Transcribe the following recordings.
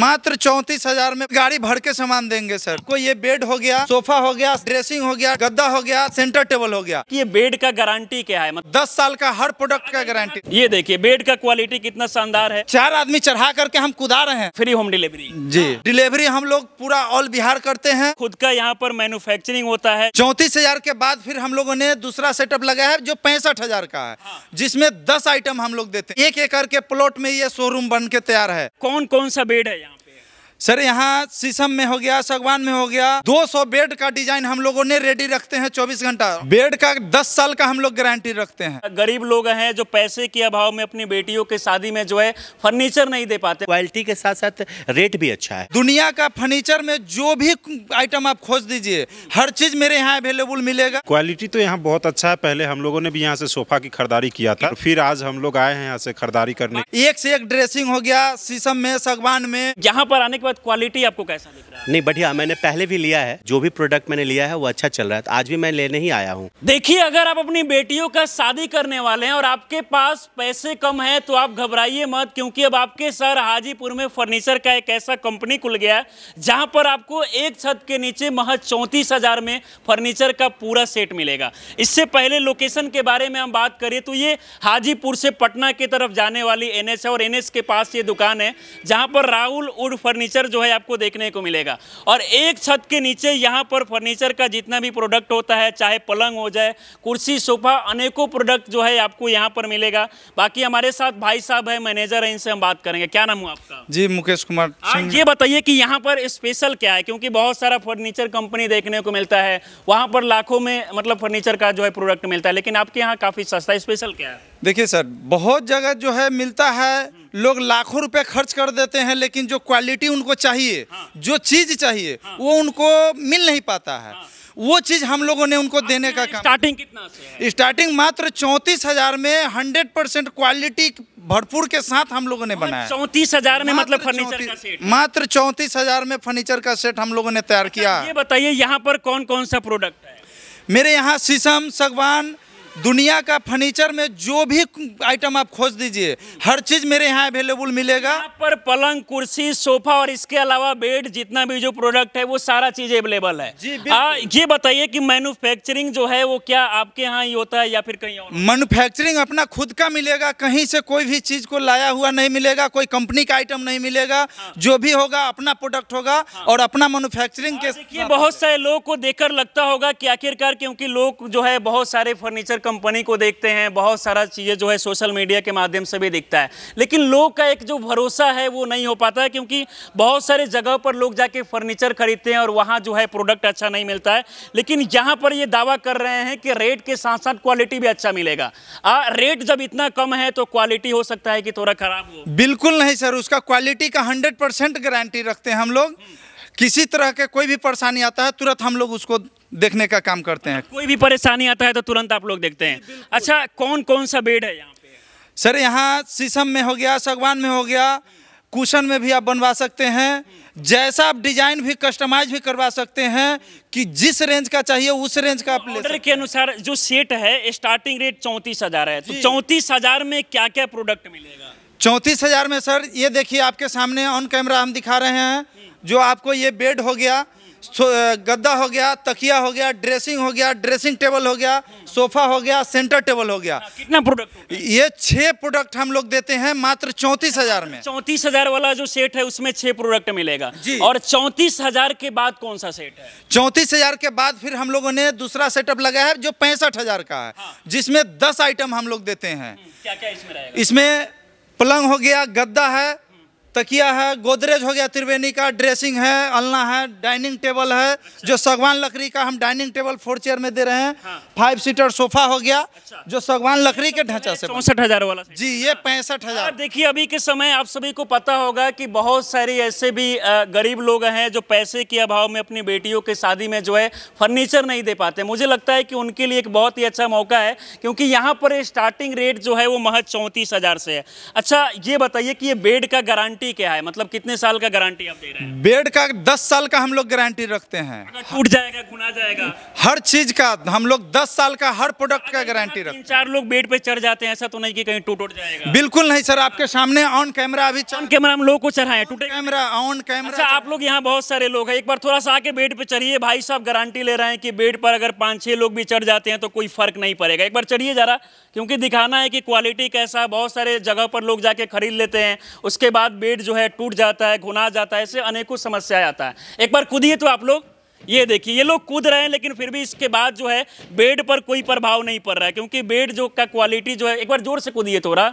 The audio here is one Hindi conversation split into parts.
मात्र चौंतीस हजार में गाड़ी भर के सामान देंगे सर कोई ये बेड हो गया सोफा हो गया ड्रेसिंग हो गया गद्दा हो गया सेंटर टेबल हो गया ये बेड का गारंटी क्या है मतलब दस साल का हर प्रोडक्ट का गारंटी ये देखिए बेड का क्वालिटी कितना शानदार है चार आदमी चढ़ा करके हम कुदा रहे हैं फ्री होम डिलीवरी जी डिलीवरी हम लोग पूरा ऑल बिहार करते हैं खुद का यहाँ पर मैन्युफेक्चरिंग होता है चौंतीस हजार के बाद फिर हम लोगों ने दूसरा सेटअप लगाया है जो पैंसठ हजार का है हाँ। जिसमे दस आइटम हम लोग देते हैं एक एकड़ के प्लॉट में ये शोरूम बन के तैयार है कौन कौन सा बेड है सर यहाँ शीशम में हो गया सगवान में हो गया 200 बेड का डिजाइन हम लोगों ने रेडी रखते हैं 24 घंटा बेड का 10 साल का हम लोग गारंटी रखते हैं गरीब लोग हैं जो पैसे के अभाव में अपनी बेटियों के शादी में जो है फर्नीचर नहीं दे पाते क्वालिटी के साथ साथ रेट भी अच्छा है दुनिया का फर्नीचर में जो भी आइटम आप खोज दीजिए हर चीज मेरे यहाँ अवेलेबल मिलेगा क्वालिटी तो यहाँ बहुत अच्छा है पहले हम लोगों ने भी यहाँ से सोफा की खरीदारी किया था फिर आज हम लोग आए हैं यहाँ से खरीदारी करने एक से एक ड्रेसिंग हो गया शीशम में सगवान में यहाँ पर आने के बाद क्वालिटी आपको कैसा दिख रहा है नहीं बढ़िया मैंने पहले भी लिया है जो भी प्रोडक्ट मैंने लिया है वो अच्छा चल रहा है आज भी मैं लेने ही आया हूँ देखिए अगर आप अपनी बेटियों का शादी करने वाले हैं और आपके पास पैसे कम है तो आप घबराइए मत क्योंकि अब आपके सर हाजीपुर में फर्नीचर का एक ऐसा कंपनी खुल गया है जहाँ पर आपको एक छत के नीचे महज चौंतीस में फर्नीचर का पूरा सेट मिलेगा इससे पहले लोकेशन के बारे में हम बात करें तो ये हाजीपुर से पटना की तरफ जाने वाली एन और एन के पास ये दुकान है जहाँ पर राहुल उड फर्नीचर फर्नीचर जो है आपको देखने को मिलेगा और एक छत के नीचे यहाँ पर फर्नीचर का जितना भी प्रोडक्ट होता है चाहे पलंग हो जाए कुर्सी सोफा अनेकों प्रोडक्ट जो है आपको यहाँ पर मिलेगा बाकी हमारे साथ भाई साहब है मैनेजर है इनसे हम बात करेंगे क्या नाम हुआ आपका जी मुकेश कुमार हाँ, ये बताइए कि यहाँ पर स्पेशल क्या है क्योंकि बहुत सारा फर्नीचर कंपनी देखने को मिलता है वहाँ पर लाखों में मतलब फर्नीचर का जो है प्रोडक्ट मिलता है लेकिन आपके यहाँ काफ़ी सस्ता स्पेशल क्या है देखिए सर बहुत जगह जो है मिलता है लोग लाखों रुपए खर्च कर देते हैं लेकिन जो क्वालिटी उनको चाहिए हाँ। जो चीज़ चाहिए हाँ। वो उनको मिल नहीं पाता है हाँ। वो चीज़ हम लोगों ने उनको देने का काम स्टार्टिंग कितना से स्टार्टिंग मात्र चौंतीस हज़ार में हंड्रेड परसेंट क्वालिटी भरपूर के साथ हम लोगों ने हाँ, बनाया चौंतीस हजार में मतलब फर्नीचर का सेट मात्र चौंतीस हजार में फर्नीचर का सेट हम लोगों ने तैयार अच्छा, किया ये बताइए यहाँ पर कौन कौन सा प्रोडक्ट है मेरे यहाँ शीशम सगवान दुनिया का फर्नीचर में जो भी आइटम आप खोज दीजिए हर चीज मेरे यहाँ अवेलेबल मिलेगा यहाँ पर पलंग कुर्सी सोफा और इसके अलावा बेड जितना भी जो प्रोडक्ट है वो सारा चीज अवेलेबल है जी आ, हाँ, ये बताइए कि मैन्युफैक्चरिंग जो है वो क्या आपके यहाँ ही होता है या फिर कहीं और अपना खुद का मिलेगा कहीं से कोई भी चीज को लाया हुआ नहीं मिलेगा कोई कंपनी का आइटम नहीं मिलेगा हाँ। जो भी होगा अपना प्रोडक्ट होगा हाँ। और अपना मैनुफेक्चरिंग के बहुत सारे लोग को देखकर लगता होगा कि आखिरकार क्योंकि लोग जो है बहुत सारे फर्नीचर कंपनी को देखते हैं बहुत सारा चीज़ें जो है सोशल मीडिया के माध्यम से भी दिखता है लेकिन लोग का एक जो भरोसा है वो नहीं हो पाता है क्योंकि बहुत सारे जगह पर लोग जाके फर्नीचर खरीदते हैं और वहाँ जो है प्रोडक्ट अच्छा नहीं मिलता है लेकिन यहाँ पर ये दावा कर रहे हैं कि रेट के साथ साथ क्वालिटी भी अच्छा मिलेगा आ, रेट जब इतना कम है तो क्वालिटी हो सकता है कि थोड़ा खराब हो बिल्कुल नहीं सर उसका क्वालिटी का हंड्रेड गारंटी रखते हैं हम लोग किसी तरह के कोई भी परेशानी आता है तुरंत हम लोग उसको देखने का काम करते हैं कोई भी परेशानी आता है तो तुरंत आप लोग देखते हैं अच्छा कौन कौन सा बेड है यहाँ पे सर यहाँ शीशम में हो गया सगवान में हो गया कुशन में भी आप बनवा सकते हैं जैसा आप डिजाइन भी कस्टमाइज भी करवा सकते हैं कि जिस रेंज का चाहिए उस रेंज का आप ऑर्डर के अनुसार जो सेट है स्टार्टिंग रेट चौंतीस हजार है तो चौंतीस हजार में क्या क्या प्रोडक्ट मिलेगा चौंतीस हजार में सर ये देखिए आपके सामने ऑन कैमरा हम दिखा रहे हैं जो आपको ये बेड हो गया गद्दा हो गया तकिया हो गया ड्रेसिंग हो गया ड्रेसिंग टेबल हो गया सोफा हो गया सेंटर टेबल हो गया कितना प्रोडक्ट ये छह प्रोडक्ट हम लोग देते हैं मात्र चौंतीस हजार में चौंतीस हजार वाला जो सेट है उसमें छह प्रोडक्ट मिलेगा जी और चौंतीस हजार के बाद कौन सा सेट है चौंतीस हजार के बाद फिर हम लोगों ने दूसरा सेटअप लगाया है जो पैंसठ हजार का है हाँ। जिसमें दस आइटम हम लोग देते हैं हम्म, क्या क्या इसमें इसमें पलंग हो गया गद्दा है तकिया तो है गोदरेज हो गया त्रिवेणी का ड्रेसिंग है अलना है डाइनिंग टेबल है अच्छा। जो सगवान लकड़ी का हम डाइनिंग टेबल फोर चेयर में दे रहे हैं हाँ। फाइव सीटर सोफा हो गया अच्छा। जो सगवान लकड़ी के ढांचा से चौसठ हजार वाला जी ये पैंसठ हाँ, हजार देखिए अभी के समय आप सभी को पता होगा कि बहुत सारे ऐसे भी गरीब लोग हैं जो पैसे के अभाव में अपनी बेटियों के शादी में जो है फर्नीचर नहीं दे पाते मुझे लगता है कि उनके लिए एक बहुत ही अच्छा मौका है क्योंकि यहाँ पर स्टार्टिंग रेट जो है वो महज चौंतीस से है अच्छा ये बताइए कि ये बेड का गारंटी गारंटी क्या है मतलब कितने साल का गारंटी आप दे रहे हैं बेड का दस साल का हम लोग गारंटी रखते हैं टूट जाएगा घुना जाएगा हर चीज का हम लोग दस साल का हर प्रोडक्ट का गारंटी रखते हैं चार लोग बेड पे चढ़ जाते हैं ऐसा तो नहीं की कहीं टूट उट जाएगा बिल्कुल नहीं सर आपके सामने ऑन कैमरा अभी ऑन कैमरा हम लोग को चढ़ाए टूटे कैमरा ऑन कैमरा आप लोग यहाँ बहुत सारे लोग है एक बार थोड़ा सा आके बेड पे चढ़िए भाई साहब गारंटी ले रहे हैं की बेड पर अगर पांच छह लोग भी चढ़ जाते हैं तो कोई फर्क नहीं पड़ेगा एक बार चढ़िए जरा क्योंकि दिखाना है कि क्वालिटी कैसा बहुत सारे जगह पर लोग जाके खरीद लेते हैं उसके बाद बेड पेट जो है टूट जाता है घुना जाता है ऐसे अनेकों समस्याएं आता है एक बार कूदिए तो आप लोग ये देखिए ये लोग कूद रहे हैं लेकिन फिर भी इसके बाद जो है बेड पर कोई प्रभाव नहीं पड़ रहा है क्योंकि बेड जो का क्वालिटी जो है एक बार जोर से कूदिए थोड़ा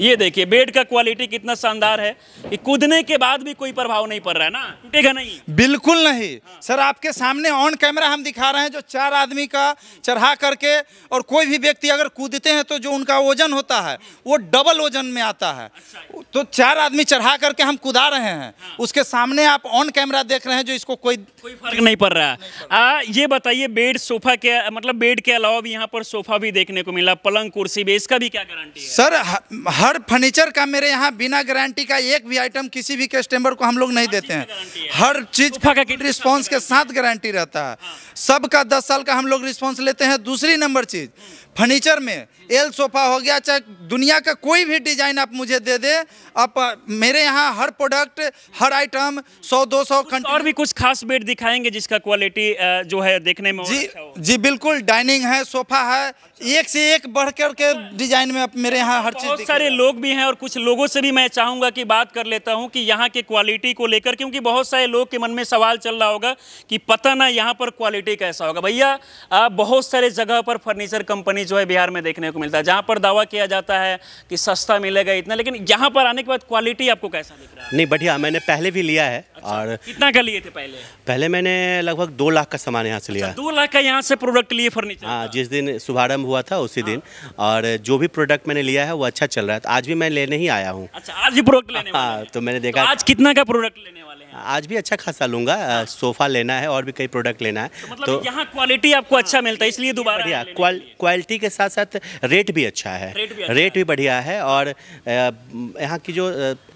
ये देखिए बेड का क्वालिटी कितना शानदार है कि कूदने के बाद भी कोई प्रभाव नहीं पड़ रहा है ना टूटेगा नहीं बिल्कुल नहीं हाँ। सर आपके सामने ऑन कैमरा हम दिखा रहे हैं जो चार आदमी का चढ़ा करके और कोई भी व्यक्ति अगर कूदते हैं तो जो उनका वजन होता है वो डबल वजन में आता है अच्छा। तो चार आदमी चढ़ा करके हम कूदा रहे हैं हाँ। उसके सामने आप ऑन कैमरा देख रहे हैं जो इसको कोई कोई फर्क नहीं पड़ रहा है ये बताइए बेड सोफा के मतलब बेड के अलावा भी यहाँ पर सोफा भी देखने को मिला पलंग कुर्सी भी इसका भी क्या गारंटी सर हर फर्नीचर का मेरे यहाँ बिना गारंटी का एक भी आइटम किसी भी कस्टमर को हम लोग नहीं देते हैं हर चीज का रिस्पॉन्स के साथ गारंटी रहता है हाँ। सबका दस साल का हम लोग रिस्पॉन्स लेते हैं दूसरी नंबर चीज फर्नीचर में एल सोफ़ा हो गया चाहे दुनिया का कोई भी डिज़ाइन आप मुझे दे दे आप मेरे यहाँ हर प्रोडक्ट हर आइटम 100 200 सौ और भी कुछ खास बेड दिखाएंगे जिसका क्वालिटी जो है देखने में जी अच्छा जी बिल्कुल डाइनिंग है सोफ़ा है एक से एक बढ़ कर के डिज़ाइन में आप मेरे यहाँ हर चीज़ बहुत सारे लोग भी हैं और कुछ लोगों से भी मैं चाहूंगा की बात कर लेता हूँ की यहाँ के क्वालिटी को लेकर क्योंकि बहुत सारे लोग के मन में सवाल चल रहा होगा की पता ना यहाँ पर क्वालिटी कैसा होगा भैया बहुत सारे जगह पर फर्नीचर कंपनी जो है बिहार में देखने को मिलता है जहाँ पर दावा किया जाता है कि सस्ता मिलेगा इतना लेकिन यहाँ पर आने के बाद क्वालिटी आपको कैसा दिख रहा है नहीं बढ़िया मैंने पहले भी लिया है अच्छा, और कितना का लिए थे पहले पहले मैंने लगभग दो लाख का सामान यहाँ से अच्छा, लिया अच्छा, दो लाख का यहाँ से प्रोडक्ट लिए फर्नीचर हाँ जिस दिन शुभारम्भ हुआ था उसी हाँ। दिन और जो भी प्रोडक्ट मैंने लिया है वो अच्छा चल रहा है आज भी मैं लेने ही आया हूँ अच्छा आज भी प्रोडक्ट लेने हाँ तो मैंने देखा तो आज कितना का प्रोडक्ट लेने वाला आज भी अच्छा खासा लूँगा हाँ। सोफ़ा लेना है और भी कई प्रोडक्ट लेना है तो, मतलब तो यहाँ क्वालिटी आपको अच्छा हाँ। मिलता है इसलिए दोबारा क्वालिटी के साथ साथ रेट भी अच्छा है रेट भी अच्छा बढ़िया है और यहाँ की जो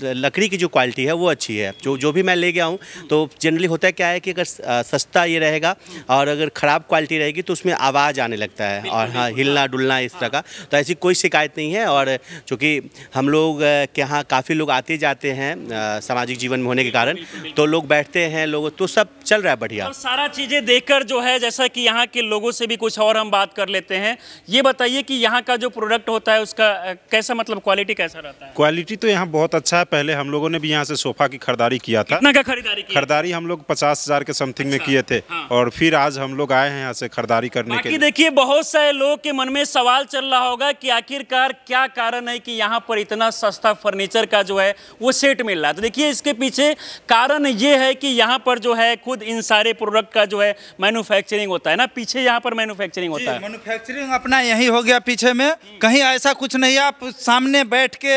लकड़ी की जो क्वालिटी है वो अच्छी है जो जो भी मैं ले गया हूँ तो जनरली होता क्या है कि अगर सस्ता ये रहेगा और अगर ख़राब क्वालिटी रहेगी तो उसमें आवाज़ आने लगता है और हाँ हिलना हाँ। डुलना इस तरह का तो ऐसी कोई शिकायत नहीं है और चूँकि हम लोग के यहाँ काफ़ी लोग आते जाते हैं सामाजिक जीवन में होने के कारण तो लोग बैठते हैं लोग तो सब चल रहा है बढ़िया सारा चीज़ें देखकर जो है जैसा कि यहाँ के लोगों से भी कुछ और हम बात कर लेते हैं ये बताइए कि यहाँ का जो प्रोडक्ट होता है उसका कैसा मतलब क्वालिटी कैसा रहता है क्वालिटी तो यहाँ बहुत अच्छा है पहले हम लोगों ने भी यहाँ से सोफा की खरीदारी किया था कितना का खरीदारी खरीदारी हम लोग पचास हज़ार के समथिंग में अच्छा, किए थे हाँ। और फिर आज हम लोग आए हैं यहाँ से खरीदारी करने के लिए देखिए बहुत सारे लोग के मन में सवाल चल रहा होगा कि आखिरकार क्या कारण है कि यहाँ पर इतना सस्ता फर्नीचर का जो है वो सेट मिल रहा है तो देखिए इसके पीछे कारण कारण ये है कि यहाँ पर जो है खुद इन सारे प्रोडक्ट का जो है मैन्युफैक्चरिंग होता है ना पीछे यहाँ पर मैन्युफैक्चरिंग होता है मैन्युफैक्चरिंग अपना यही हो गया पीछे में कहीं ऐसा कुछ नहीं आप सामने बैठ के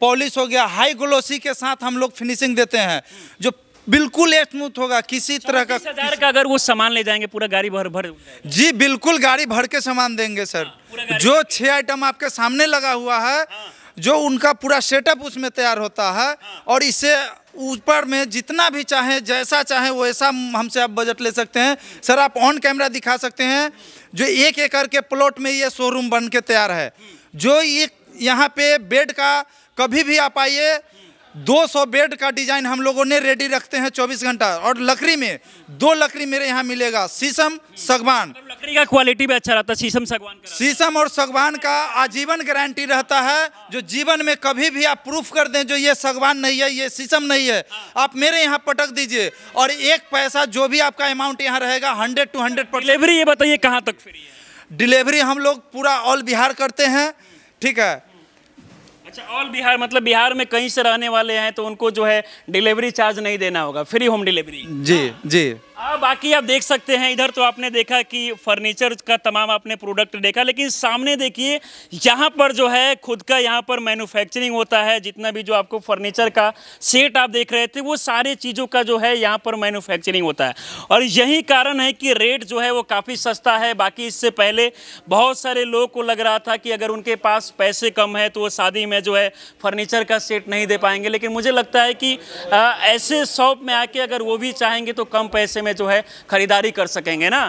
पॉलिश हो गया हाई ग्लोसी के साथ हम लोग फिनिशिंग देते हैं जो बिल्कुल स्मूथ होगा किसी तरह का हजार का अगर वो सामान ले जाएंगे पूरा गाड़ी भर भर जी बिल्कुल गाड़ी भर के सामान देंगे सर हाँ, जो छह आइटम आपके सामने लगा हुआ है हाँ। जो उनका पूरा सेटअप उसमें तैयार होता है हाँ। और इससे ऊपर में जितना भी चाहे जैसा चाहे वैसा हमसे आप बजट ले सकते हैं सर आप ऑन कैमरा दिखा सकते हैं जो एक एकड़ के प्लॉट में ये शोरूम बन के तैयार है हाँ। जो ये यहाँ पे बेड का कभी भी आप आइए 200 बेड का डिजाइन हम लोगों ने रेडी रखते हैं 24 घंटा और लकड़ी में दो लकड़ी मेरे यहाँ मिलेगा शीशम सगवान मतलब लकड़ी का क्वालिटी भी अच्छा रहता है शीशम सगवान शीशम और सगवान का आजीवन गारंटी रहता है जो जीवन में कभी भी आप प्रूफ कर दें जो ये सगवान नहीं है ये शीशम नहीं है आप मेरे यहाँ पटक दीजिए और एक पैसा जो भी आपका अमाउंट यहाँ रहेगा हंड्रेड टू हंड्रेड पर डिलीवरी ये बताइए कहाँ तक फ्री डिलीवरी हम लोग पूरा ऑल बिहार करते हैं ठीक है अच्छा ऑल बिहार मतलब बिहार में कहीं से रहने वाले हैं तो उनको जो है डिलीवरी चार्ज नहीं देना होगा फ्री होम डिलीवरी जी जी बाकी आप देख सकते हैं इधर तो आपने देखा कि फर्नीचर का तमाम आपने प्रोडक्ट देखा लेकिन सामने देखिए यहाँ पर जो है खुद का यहाँ पर मैन्युफैक्चरिंग होता है जितना भी जो आपको फर्नीचर का सेट आप देख रहे थे वो सारे चीज़ों का जो है यहाँ पर मैन्युफैक्चरिंग होता है और यही कारण है कि रेट जो है वो काफ़ी सस्ता है बाकी इससे पहले बहुत सारे लोगों को लग रहा था कि अगर उनके पास पैसे कम है तो वो शादी में जो है फर्नीचर का सेट नहीं दे पाएंगे लेकिन मुझे लगता है कि ऐसे शॉप में आके अगर वो भी चाहेंगे तो कम पैसे में जो है खरीदारी कर सकेंगे ना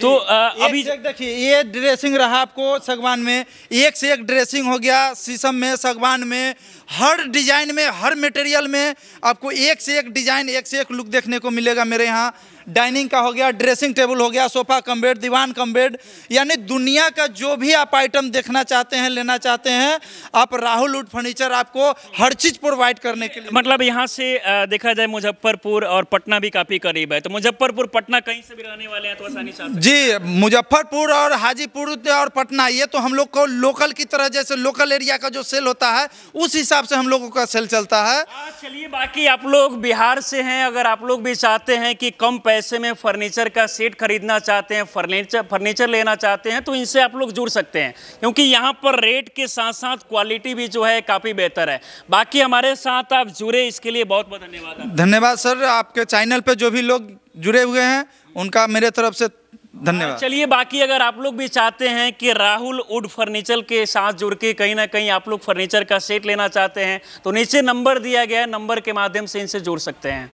तो आ, अभी देखिए ये ड्रेसिंग रहा आपको सगवान में एक से एक ड्रेसिंग हो गया शीशम में सगवान में हर डिजाइन में हर मटेरियल में आपको एक से एक डिजाइन एक से एक लुक देखने को मिलेगा मेरे यहाँ डाइनिंग का हो गया ड्रेसिंग टेबल हो गया सोफ़ा कम बेड दीवान कम बेड यानी दुनिया का जो भी आप आइटम देखना चाहते हैं लेना चाहते हैं आप राहुल उड फर्नीचर आपको हर चीज़ प्रोवाइड करने के लिए मतलब यहाँ से देखा जाए मुजफ्फरपुर और पटना भी काफ़ी करीब है तो मुजफ्फरपुर पटना कहीं से भी रहने वाले हैं तो आसानी से जी मुजफ्फरपुर और हाजीपुर और पटना ये तो हम लोग को लोकल की तरह जैसे लोकल एरिया का जो सेल होता है उस हिसाब से हम लोगों का सेल चलता है हाँ, चलिए बाकी आप लोग बिहार से हैं अगर आप लोग भी चाहते हैं कि कम पैसे पैसे में फर्नीचर का सेट खरीदना चाहते हैं फर्नीचर फर्नीचर लेना चाहते हैं तो इनसे आप लोग जुड़ सकते हैं क्योंकि यहाँ पर रेट के साथ साथ क्वालिटी भी जो है काफ़ी बेहतर है बाकी हमारे साथ आप जुड़े इसके लिए बहुत बहुत धन्यवाद धन्यवाद सर आपके चैनल पर जो भी लोग जुड़े हुए हैं उनका मेरे तरफ से धन्यवाद चलिए बाकी अगर आप लोग भी चाहते हैं कि राहुल वुड फर्नीचर के साथ जुड़ के कहीं ना कहीं आप लोग फर्नीचर का सेट लेना चाहते हैं तो नीचे नंबर दिया गया है नंबर के माध्यम से इनसे जुड़ सकते हैं